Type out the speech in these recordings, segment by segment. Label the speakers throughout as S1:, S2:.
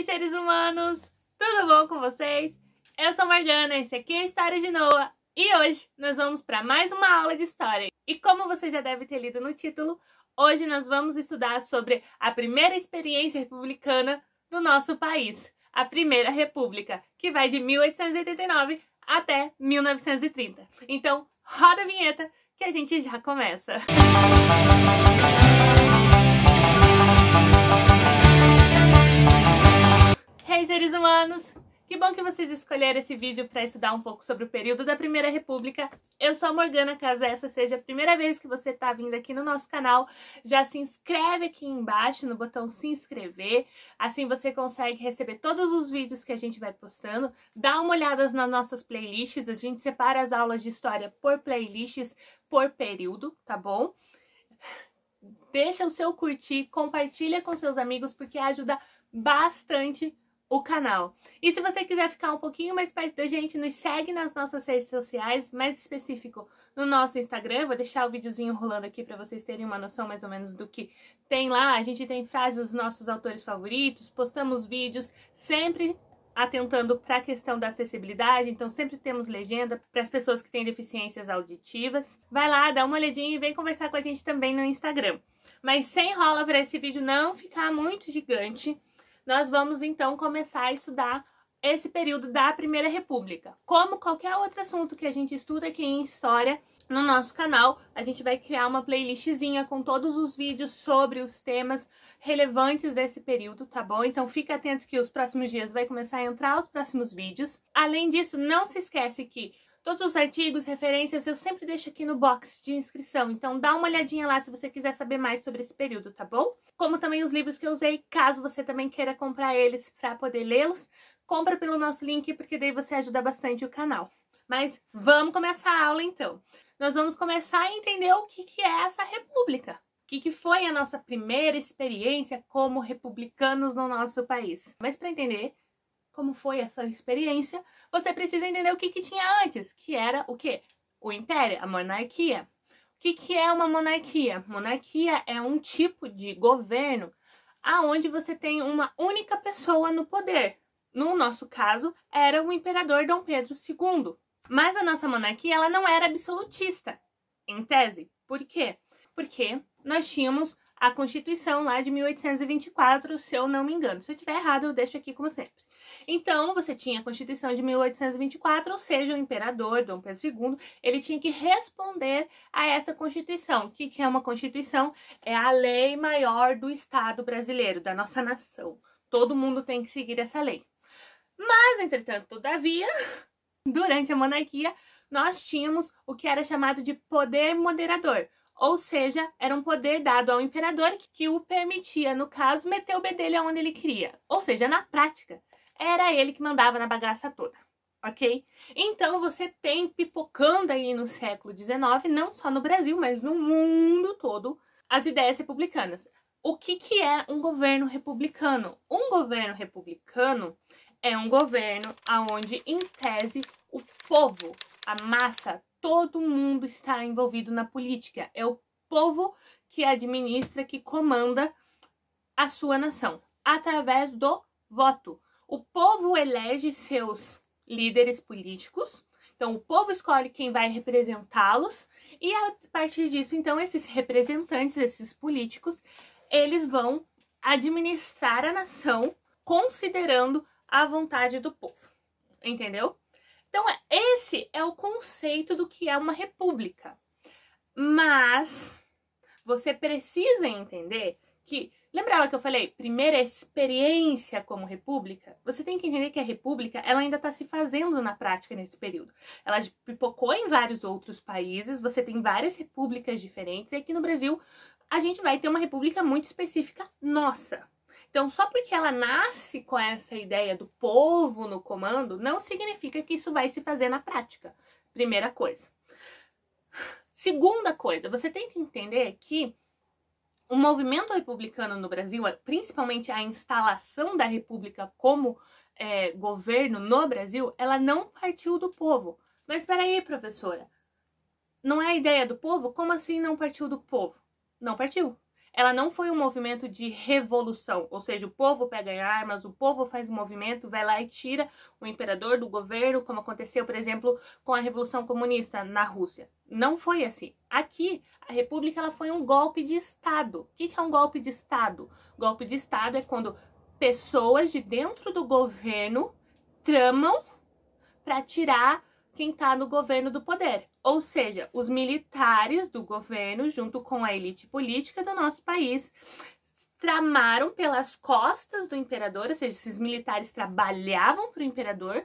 S1: aí, seres humanos! Tudo bom com vocês? Eu sou Morgana, esse aqui é História de Noah e hoje nós vamos para mais uma aula de história. E como você já deve ter lido no título, hoje nós vamos estudar sobre a primeira experiência republicana do nosso país, a Primeira República, que vai de 1889 até 1930. Então, roda a vinheta que a gente já começa. Música Hey, é seres humanos! Que bom que vocês escolheram esse vídeo para estudar um pouco sobre o período da Primeira República. Eu sou a Morgana, caso essa seja a primeira vez que você está vindo aqui no nosso canal, já se inscreve aqui embaixo no botão se inscrever, assim você consegue receber todos os vídeos que a gente vai postando, dá uma olhada nas nossas playlists, a gente separa as aulas de história por playlists, por período, tá bom? Deixa o seu curtir, compartilha com seus amigos, porque ajuda bastante o canal. E se você quiser ficar um pouquinho mais perto da gente, nos segue nas nossas redes sociais, mais específico no nosso Instagram. vou deixar o videozinho rolando aqui para vocês terem uma noção mais ou menos do que tem lá. A gente tem frases dos nossos autores favoritos, postamos vídeos, sempre atentando para a questão da acessibilidade, então sempre temos legenda para as pessoas que têm deficiências auditivas. Vai lá, dá uma olhadinha e vem conversar com a gente também no Instagram. Mas sem rola para esse vídeo não ficar muito gigante, nós vamos então começar a estudar esse período da Primeira República. Como qualquer outro assunto que a gente estuda aqui em História, no nosso canal, a gente vai criar uma playlistzinha com todos os vídeos sobre os temas relevantes desse período, tá bom? Então fica atento que os próximos dias vai começar a entrar os próximos vídeos. Além disso, não se esquece que Todos os artigos, referências, eu sempre deixo aqui no box de inscrição, então dá uma olhadinha lá se você quiser saber mais sobre esse período, tá bom? Como também os livros que eu usei, caso você também queira comprar eles para poder lê-los, compra pelo nosso link, porque daí você ajuda bastante o canal. Mas vamos começar a aula então. Nós vamos começar a entender o que, que é essa república. O que, que foi a nossa primeira experiência como republicanos no nosso país. Mas para entender, como foi essa experiência, você precisa entender o que, que tinha antes, que era o quê? O império, a monarquia. O que, que é uma monarquia? Monarquia é um tipo de governo aonde você tem uma única pessoa no poder. No nosso caso, era o imperador Dom Pedro II. Mas a nossa monarquia ela não era absolutista, em tese. Por quê? Porque nós tínhamos a Constituição lá de 1824, se eu não me engano. Se eu estiver errado, eu deixo aqui como sempre. Então, você tinha a Constituição de 1824, ou seja, o imperador Dom Pedro II, ele tinha que responder a essa Constituição. O que, é uma Constituição? É a lei maior do Estado brasileiro, da nossa nação. Todo mundo tem que seguir essa lei. Mas, entretanto, todavia, durante a monarquia, nós tínhamos o que era chamado de poder moderador, ou seja, era um poder dado ao imperador que o permitia, no caso, meter o bedelho aonde ele queria, ou seja, na prática era ele que mandava na bagaça toda, ok? Então você tem pipocando aí no século XIX, não só no Brasil, mas no mundo todo, as ideias republicanas. O que, que é um governo republicano? Um governo republicano é um governo aonde, em tese, o povo, a massa, todo mundo está envolvido na política. É o povo que administra, que comanda a sua nação através do voto. O povo elege seus líderes políticos, então o povo escolhe quem vai representá-los e a partir disso, então esses representantes, esses políticos, eles vão administrar a nação considerando a vontade do povo. Entendeu? Então, é, esse é o conceito do que é uma república. Mas você precisa entender que Lembra ela que eu falei? Primeira experiência como república? Você tem que entender que a república ela ainda está se fazendo na prática nesse período. Ela pipocou em vários outros países, você tem várias repúblicas diferentes, e aqui no Brasil a gente vai ter uma república muito específica nossa. Então, só porque ela nasce com essa ideia do povo no comando, não significa que isso vai se fazer na prática. Primeira coisa. Segunda coisa, você tem que entender que o movimento republicano no Brasil, é, principalmente a instalação da república como é, governo no Brasil, ela não partiu do povo. Mas peraí, professora, não é a ideia do povo? Como assim não partiu do povo? Não partiu ela não foi um movimento de revolução, ou seja, o povo pega em armas, o povo faz um movimento, vai lá e tira o imperador do governo, como aconteceu, por exemplo, com a Revolução Comunista na Rússia. Não foi assim. Aqui, a República ela foi um golpe de Estado. O que é um golpe de Estado? Golpe de Estado é quando pessoas de dentro do governo tramam para tirar quem está no governo do poder, ou seja, os militares do governo, junto com a elite política do nosso país, tramaram pelas costas do imperador, ou seja, esses militares trabalhavam para o imperador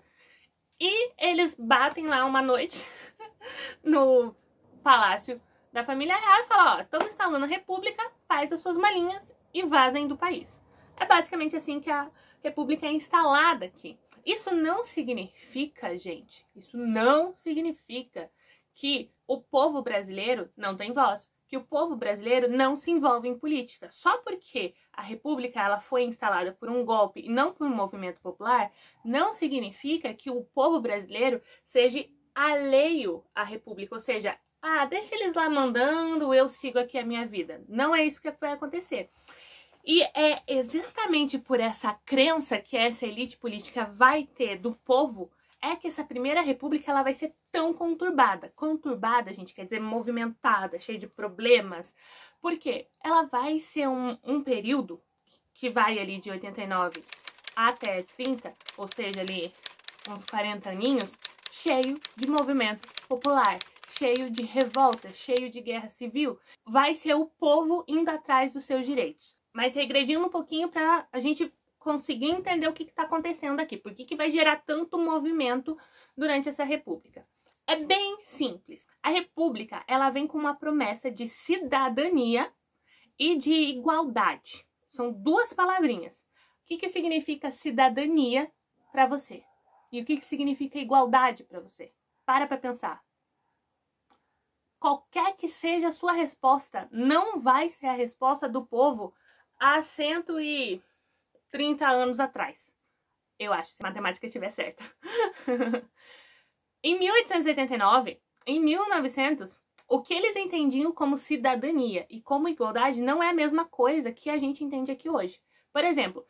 S1: e eles batem lá uma noite no palácio da família real e falam: ó, estamos instalando a república, faz as suas malinhas e vazem do país. É basicamente assim que a república é instalada aqui. Isso não significa, gente, isso não significa que o povo brasileiro não tem voz, que o povo brasileiro não se envolve em política. Só porque a república ela foi instalada por um golpe e não por um movimento popular, não significa que o povo brasileiro seja alheio à república, ou seja, ah, deixa eles lá mandando, eu sigo aqui a minha vida. Não é isso que vai acontecer. E é exatamente por essa crença que essa elite política vai ter do povo é que essa primeira república ela vai ser tão conturbada. Conturbada, gente, quer dizer movimentada, cheia de problemas. Porque ela vai ser um, um período que vai ali de 89 até 30, ou seja, ali uns 40 aninhos, cheio de movimento popular, cheio de revolta, cheio de guerra civil. Vai ser o povo indo atrás dos seus direitos mas regredindo um pouquinho para a gente conseguir entender o que está acontecendo aqui, por que, que vai gerar tanto movimento durante essa república. É bem simples. A república, ela vem com uma promessa de cidadania e de igualdade. São duas palavrinhas. O que, que significa cidadania para você? E o que, que significa igualdade para você? Para para pensar. Qualquer que seja a sua resposta, não vai ser a resposta do povo há 130 anos atrás. Eu acho, se a matemática estiver certa. em 1889, em 1900, o que eles entendiam como cidadania e como igualdade não é a mesma coisa que a gente entende aqui hoje. Por exemplo,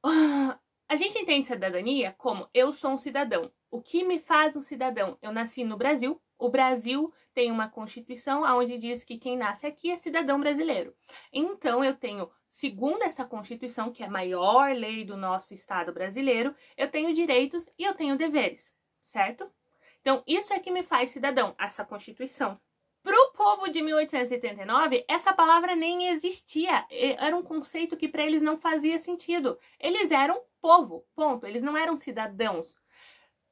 S1: a gente entende cidadania como eu sou um cidadão. O que me faz um cidadão? Eu nasci no Brasil, o Brasil tem uma Constituição onde diz que quem nasce aqui é cidadão brasileiro. Então, eu tenho, segundo essa Constituição, que é a maior lei do nosso Estado brasileiro, eu tenho direitos e eu tenho deveres, certo? Então, isso é que me faz cidadão, essa Constituição. Para o povo de 1889, essa palavra nem existia. Era um conceito que para eles não fazia sentido. Eles eram povo, ponto. Eles não eram cidadãos.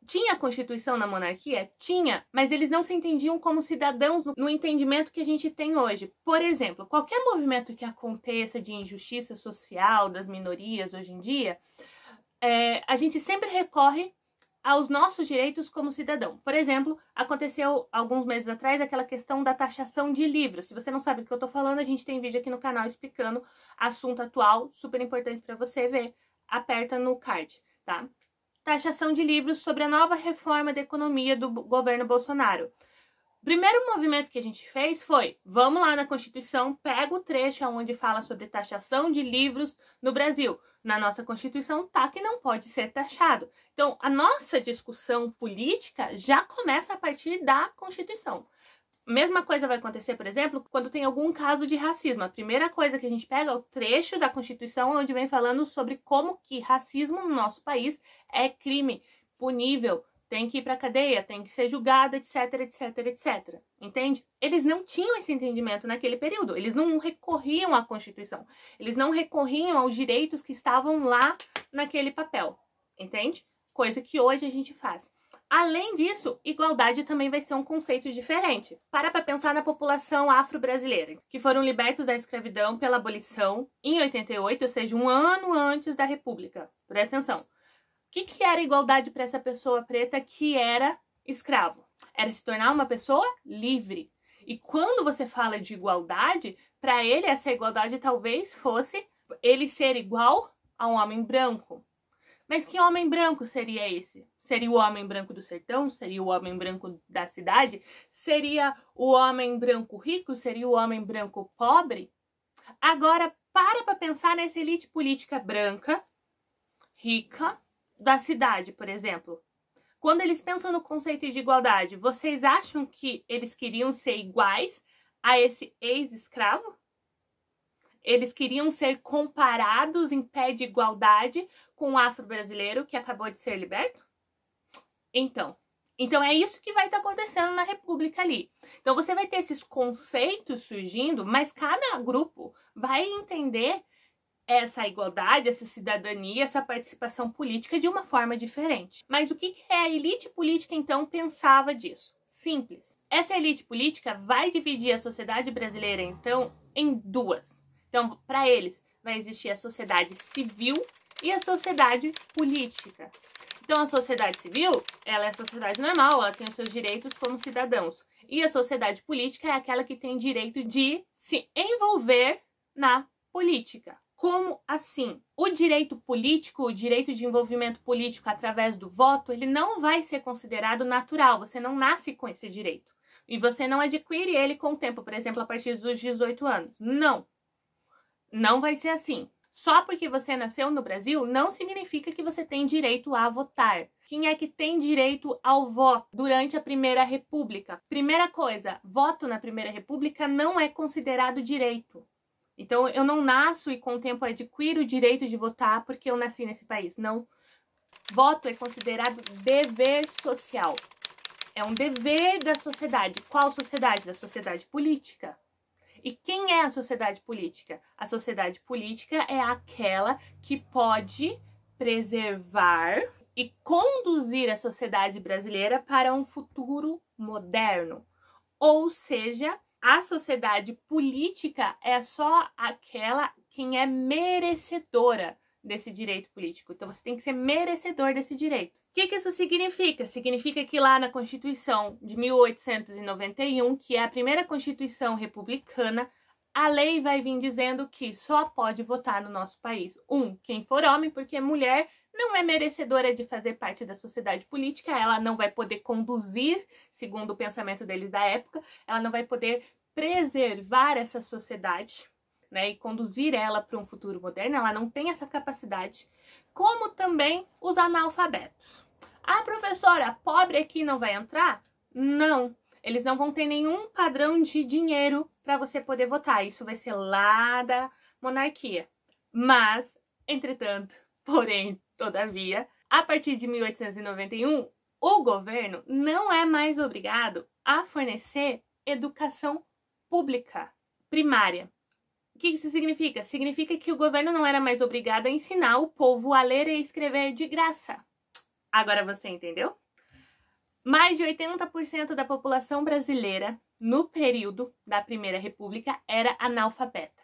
S1: Tinha constituição na monarquia? Tinha, mas eles não se entendiam como cidadãos no entendimento que a gente tem hoje. Por exemplo, qualquer movimento que aconteça de injustiça social das minorias hoje em dia, é, a gente sempre recorre aos nossos direitos como cidadão. Por exemplo, aconteceu alguns meses atrás aquela questão da taxação de livros. Se você não sabe do que eu estou falando, a gente tem vídeo aqui no canal explicando assunto atual, super importante para você ver. Aperta no card, tá? taxação de livros sobre a nova reforma da economia do governo Bolsonaro. O primeiro movimento que a gente fez foi: vamos lá na Constituição, pega o trecho onde fala sobre taxação de livros no Brasil. Na nossa Constituição tá que não pode ser taxado. Então, a nossa discussão política já começa a partir da Constituição. Mesma coisa vai acontecer, por exemplo, quando tem algum caso de racismo. A primeira coisa que a gente pega é o trecho da Constituição onde vem falando sobre como que racismo no nosso país é crime punível, tem que ir para cadeia, tem que ser julgado, etc, etc, etc. Entende? Eles não tinham esse entendimento naquele período. Eles não recorriam à Constituição. Eles não recorriam aos direitos que estavam lá naquele papel. Entende? Coisa que hoje a gente faz. Além disso, igualdade também vai ser um conceito diferente. Para para pensar na população afro-brasileira, que foram libertos da escravidão pela abolição em 88, ou seja, um ano antes da República. Presta atenção. O que, que era igualdade para essa pessoa preta que era escravo? Era se tornar uma pessoa livre. E quando você fala de igualdade, para ele essa igualdade talvez fosse ele ser igual a um homem branco, mas que homem branco seria esse? Seria o homem branco do sertão? Seria o homem branco da cidade? Seria o homem branco rico? Seria o homem branco pobre? Agora, para para pensar nessa elite política branca, rica, da cidade, por exemplo. Quando eles pensam no conceito de igualdade, vocês acham que eles queriam ser iguais a esse ex-escravo? Eles queriam ser comparados em pé de igualdade com o afro-brasileiro que acabou de ser liberto? Então, então é isso que vai estar tá acontecendo na República ali. Então você vai ter esses conceitos surgindo, mas cada grupo vai entender essa igualdade, essa cidadania, essa participação política de uma forma diferente. Mas o que, que é a elite política então pensava disso? Simples. Essa elite política vai dividir a sociedade brasileira então em duas. Então, para eles, vai existir a sociedade civil e a sociedade política. Então, a sociedade civil, ela é a sociedade normal, ela tem os seus direitos como cidadãos. E a sociedade política é aquela que tem direito de se envolver na política. Como assim? O direito político, o direito de envolvimento político através do voto, ele não vai ser considerado natural. Você não nasce com esse direito. E você não adquire ele com o tempo, por exemplo, a partir dos 18 anos. Não. Não vai ser assim. Só porque você nasceu no Brasil não significa que você tem direito a votar. Quem é que tem direito ao voto durante a Primeira República? Primeira coisa, voto na Primeira República não é considerado direito. Então eu não nasço e com o tempo adquiro o direito de votar porque eu nasci nesse país. Não. Voto é considerado dever social. É um dever da sociedade. Qual sociedade? Da sociedade política. E quem é a sociedade política? A sociedade política é aquela que pode preservar e conduzir a sociedade brasileira para um futuro moderno. Ou seja, a sociedade política é só aquela quem é merecedora desse direito político. Então você tem que ser merecedor desse direito. O que, que, isso significa? Significa que lá na Constituição de 1891, que é a primeira Constituição republicana, a lei vai vir dizendo que só pode votar no nosso país um, quem for homem, porque mulher não é merecedora de fazer parte da sociedade política, ela não vai poder conduzir, segundo o pensamento deles da época, ela não vai poder preservar essa sociedade né, e conduzir ela para um futuro moderno, ela não tem essa capacidade, como também os analfabetos. Ah, professora, pobre aqui não vai entrar? Não, eles não vão ter nenhum padrão de dinheiro para você poder votar. Isso vai ser lá da monarquia. Mas, entretanto, porém, todavia, a partir de 1891, o governo não é mais obrigado a fornecer educação pública primária que isso significa? Significa que o governo não era mais obrigado a ensinar o povo a ler e escrever de graça. Agora você entendeu? Mais de 80% da população brasileira, no período da Primeira República, era analfabeta.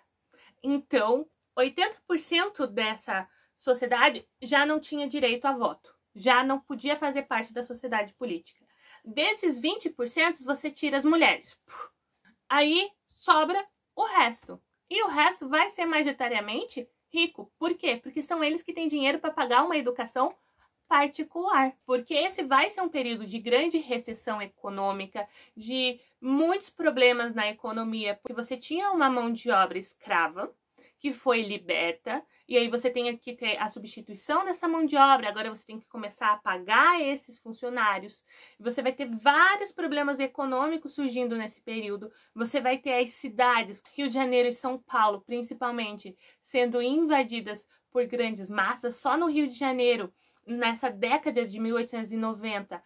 S1: Então, 80% dessa sociedade já não tinha direito a voto, já não podia fazer parte da sociedade política. Desses 20%, você tira as mulheres. Aí sobra o resto. E o resto vai ser majoritariamente rico. Por quê? Porque são eles que têm dinheiro para pagar uma educação particular, porque esse vai ser um período de grande recessão econômica, de muitos problemas na economia, porque você tinha uma mão de obra escrava que foi liberta, e aí você tem que ter a substituição dessa mão de obra, agora você tem que começar a pagar esses funcionários. Você vai ter vários problemas econômicos surgindo nesse período. Você vai ter as cidades, Rio de Janeiro e São Paulo, principalmente, sendo invadidas por grandes massas. Só no Rio de Janeiro, nessa década de 1890,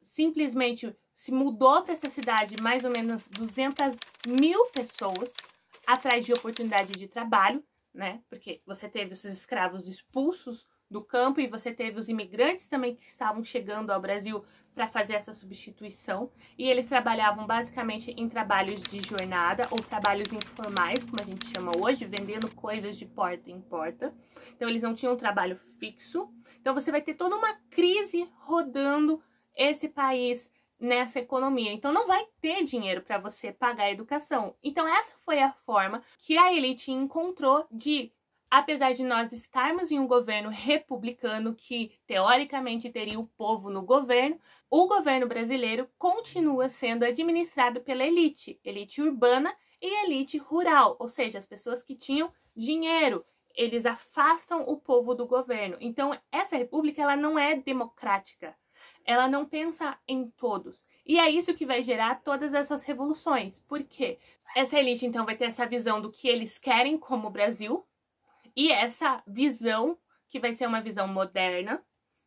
S1: simplesmente se mudou para essa cidade mais ou menos 200 mil pessoas atrás de oportunidade de trabalho, né? Porque você teve os escravos expulsos do campo e você teve os imigrantes também que estavam chegando ao Brasil para fazer essa substituição. E eles trabalhavam basicamente em trabalhos de jornada ou trabalhos informais, como a gente chama hoje, vendendo coisas de porta em porta. Então eles não tinham um trabalho fixo. Então você vai ter toda uma crise rodando esse país nessa economia. Então não vai ter dinheiro para você pagar a educação. Então essa foi a forma que a elite encontrou de apesar de nós estarmos em um governo republicano que teoricamente teria o povo no governo, o governo brasileiro continua sendo administrado pela elite, elite urbana e elite rural, ou seja, as pessoas que tinham dinheiro, eles afastam o povo do governo. Então, essa república ela não é democrática ela não pensa em todos. E é isso que vai gerar todas essas revoluções. Por quê? Essa elite, então, vai ter essa visão do que eles querem como Brasil e essa visão, que vai ser uma visão moderna,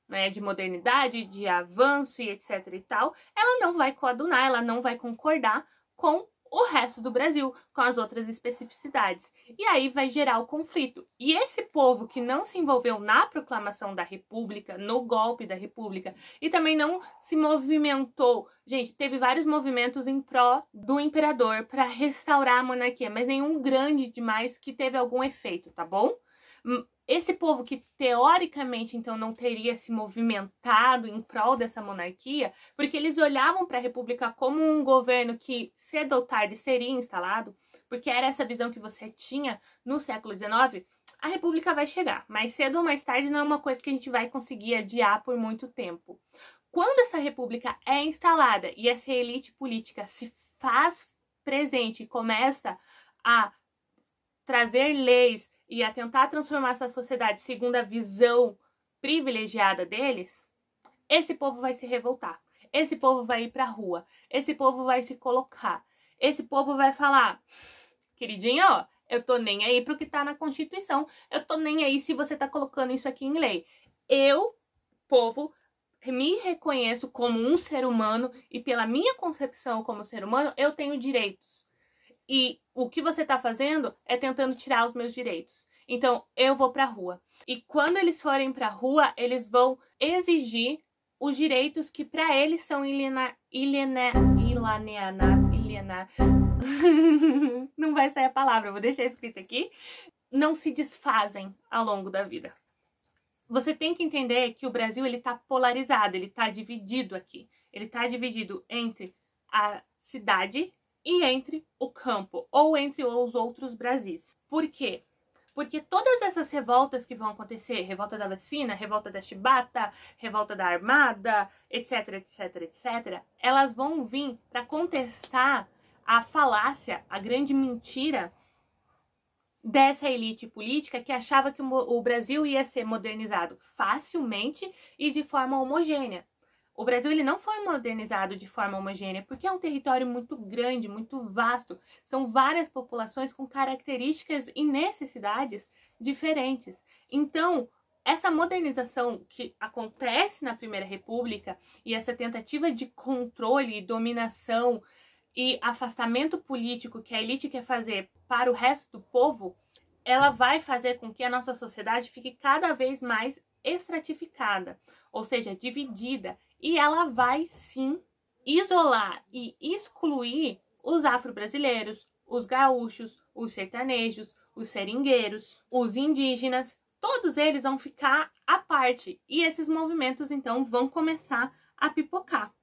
S1: né, de modernidade, de avanço e etc e tal, ela não vai coadunar, ela não vai concordar com o resto do Brasil, com as outras especificidades. E aí vai gerar o conflito. E esse povo que não se envolveu na proclamação da República, no golpe da República, e também não se movimentou, gente, teve vários movimentos em pró do imperador para restaurar a monarquia, mas nenhum grande demais que teve algum efeito, tá bom? Hum, esse povo que teoricamente então não teria se movimentado em prol dessa monarquia, porque eles olhavam para a república como um governo que cedo ou tarde seria instalado, porque era essa visão que você tinha no século XIX, a república vai chegar, mas cedo ou mais tarde não é uma coisa que a gente vai conseguir adiar por muito tempo. Quando essa república é instalada e essa elite política se faz presente e começa a trazer leis e a tentar transformar essa sociedade segundo a visão privilegiada deles, esse povo vai se revoltar. Esse povo vai ir para a rua. Esse povo vai se colocar. Esse povo vai falar: "Queridinho, ó, eu tô nem aí pro que tá na Constituição. Eu tô nem aí se você tá colocando isso aqui em lei. Eu, povo, me reconheço como um ser humano e pela minha concepção como ser humano, eu tenho direitos. E o que você está fazendo é tentando tirar os meus direitos. Então, eu vou para a rua. E quando eles forem para a rua, eles vão exigir os direitos que para eles são ilena, ilena, ilana, ilena. Não vai sair a palavra, vou deixar escrito aqui. Não se desfazem ao longo da vida. Você tem que entender que o Brasil ele está polarizado, ele está dividido aqui. Ele está dividido entre a cidade e entre o campo ou entre os outros Brasis. Por quê? Porque todas essas revoltas que vão acontecer, revolta da vacina, revolta da chibata, revolta da armada, etc, etc, etc, elas vão vir para contestar a falácia, a grande mentira dessa elite política que achava que o Brasil ia ser modernizado facilmente e de forma homogênea. O Brasil ele não foi modernizado de forma homogênea, porque é um território muito grande, muito vasto. São várias populações com características e necessidades diferentes. Então, essa modernização que acontece na Primeira República e essa tentativa de controle e dominação e afastamento político que a elite quer fazer para o resto do povo, ela vai fazer com que a nossa sociedade fique cada vez mais estratificada, ou seja, dividida, e ela vai sim isolar e excluir os afro-brasileiros, os gaúchos, os sertanejos, os seringueiros, os indígenas, todos eles vão ficar à parte e esses movimentos então vão começar a pipocar.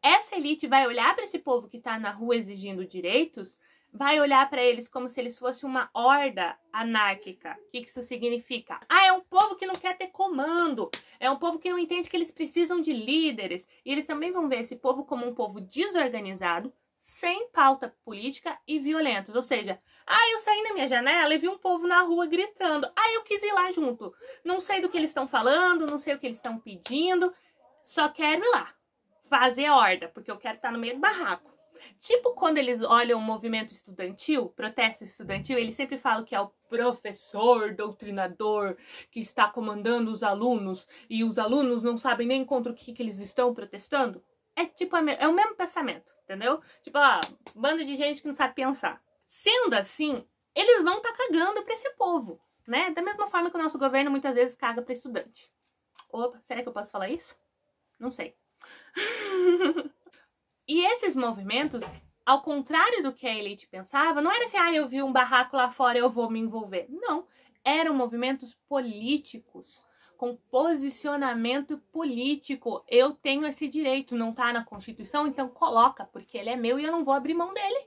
S1: Essa elite vai olhar para esse povo que está na rua exigindo direitos vai olhar para eles como se eles fossem uma horda anárquica. O que isso significa? Ah, é um povo que não quer ter comando, é um povo que não entende que eles precisam de líderes. E eles também vão ver esse povo como um povo desorganizado, sem pauta política e violentos. Ou seja, ah, eu saí na minha janela e vi um povo na rua gritando. Ah, eu quis ir lá junto. Não sei do que eles estão falando, não sei o que eles estão pedindo, só quero ir lá. Fazer horda, porque eu quero estar no meio do barraco. Tipo quando eles olham o movimento estudantil, protesto estudantil, eles sempre falam que é o professor doutrinador que está comandando os alunos e os alunos não sabem nem contra o que, que eles estão protestando. É tipo é, é o mesmo pensamento, entendeu? Tipo, ó, ah, bando de gente que não sabe pensar. Sendo assim, eles vão estar tá cagando para esse povo, né? Da mesma forma que o nosso governo muitas vezes caga para estudante. Opa, será que eu posso falar isso? Não sei. E esses movimentos, ao contrário do que a elite pensava, não era assim, ah, eu vi um barraco lá fora, eu vou me envolver. Não, eram movimentos políticos, com posicionamento político. Eu tenho esse direito, não está na Constituição, então coloca, porque ele é meu e eu não vou abrir mão dele.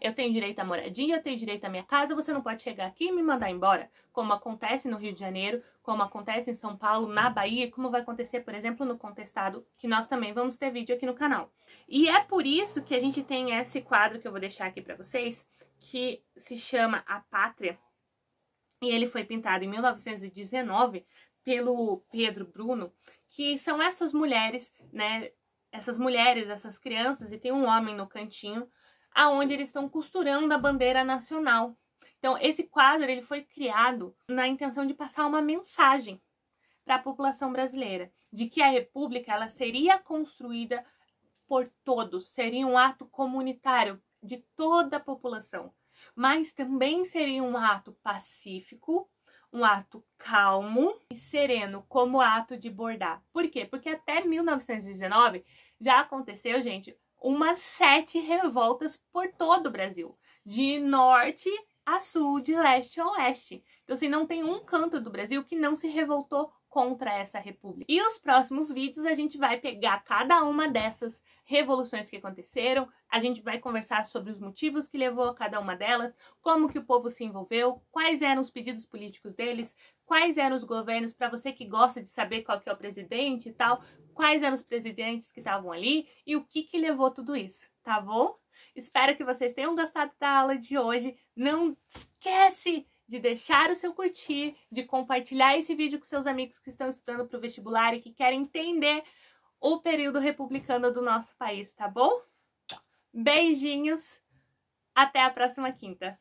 S1: Eu tenho direito à moradia, eu tenho direito à minha casa, você não pode chegar aqui e me mandar embora, como acontece no Rio de Janeiro, como acontece em São Paulo, na Bahia, como vai acontecer, por exemplo, no Contestado, que nós também vamos ter vídeo aqui no canal. E é por isso que a gente tem esse quadro que eu vou deixar aqui para vocês, que se chama A Pátria, e ele foi pintado em 1919 pelo Pedro Bruno, que são essas mulheres, né, essas mulheres, essas crianças, e tem um homem no cantinho, aonde eles estão costurando a bandeira nacional então, esse quadro ele foi criado na intenção de passar uma mensagem para a população brasileira de que a república ela seria construída por todos, seria um ato comunitário de toda a população, mas também seria um ato pacífico, um ato calmo e sereno, como ato de bordar. Por quê? Porque até 1919 já aconteceu, gente, umas sete revoltas por todo o Brasil, de norte a sul, de leste a oeste. Então, assim, não tem um canto do Brasil que não se revoltou contra essa república. E os próximos vídeos a gente vai pegar cada uma dessas revoluções que aconteceram, a gente vai conversar sobre os motivos que levou a cada uma delas, como que o povo se envolveu, quais eram os pedidos políticos deles, quais eram os governos, para você que gosta de saber qual que é o presidente e tal, quais eram os presidentes que estavam ali e o que que levou tudo isso, tá bom? Espero que vocês tenham gostado da aula de hoje. Não esquece de deixar o seu curtir, de compartilhar esse vídeo com seus amigos que estão estudando para o vestibular e que querem entender o período republicano do nosso país, tá bom? Beijinhos, até a próxima quinta!